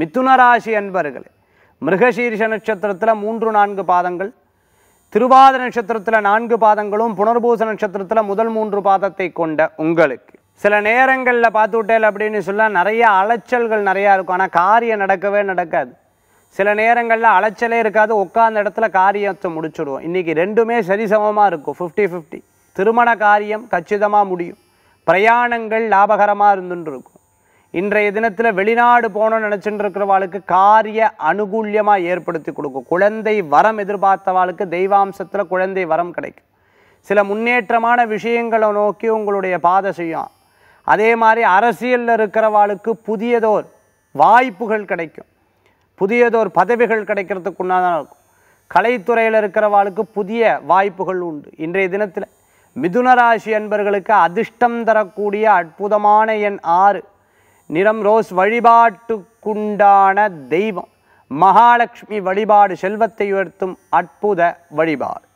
மிதுன ராசி அன்பர்கள் மிருகசீரிஷ நட்சத்திரத்தில் மூன்று நான்கு பாதங்கள் திருவாத நட்சத்திரத்தில் நான்கு பாதங்களும் புனர்பூச நட்சத்திரத்தில் முதல் மூன்று பாதத்தை கொண்ட உங்களுக்கு சில நேரங்களில் பார்த்துவிட்டேல் அப்படின்னு சொன்னால் நிறைய அலைச்சல்கள் நிறையா இருக்கும் ஆனால் காரியம் நடக்கவே நடக்காது சில நேரங்களில் அலைச்சலே இருக்காது உட்காந்த இடத்துல காரியத்தை முடிச்சுடுவோம் இன்றைக்கி ரெண்டுமே சரிசமமாக இருக்கும் ஃபிஃப்டி ஃபிஃப்டி திருமண காரியம் கச்சிதமாக முடியும் பிரயாணங்கள் லாபகரமாக இருந்துட்டு இருக்கும் இன்றைய தினத்தில் வெளிநாடு போகணும்னு நினச்சிட்டு இருக்கிறவாளுக்கு காரிய அனுகூல்யமாக ஏற்படுத்தி கொடுக்கும் குழந்தை வரம் எதிர்பார்த்தவாளுக்கு தெய்வாம்சத்தில் குழந்தை வரம் கிடைக்கும் சில முன்னேற்றமான விஷயங்களை நோக்கி உங்களுடைய பாதை செய்யும் அதே மாதிரி அரசியலில் இருக்கிறவாளுக்கு புதியதோர் வாய்ப்புகள் கிடைக்கும் புதியதோர் பதவிகள் கிடைக்கிறதுக்கு உண்டாதான் இருக்கும் கலைத்துறையில் இருக்கிறவாளுக்கு புதிய வாய்ப்புகள் உண்டு இன்றைய தினத்தில் மிதுனராசி என்பர்களுக்கு அதிர்ஷ்டம் தரக்கூடிய அற்புதமான எண் ஆறு நிறம் ரோஸ் வழிபாட்டுக்குண்டான தெய்வம் மகாலட்சுமி வழிபாடு செல்வத்தை உயர்த்தும் அற்புத வழிபாடு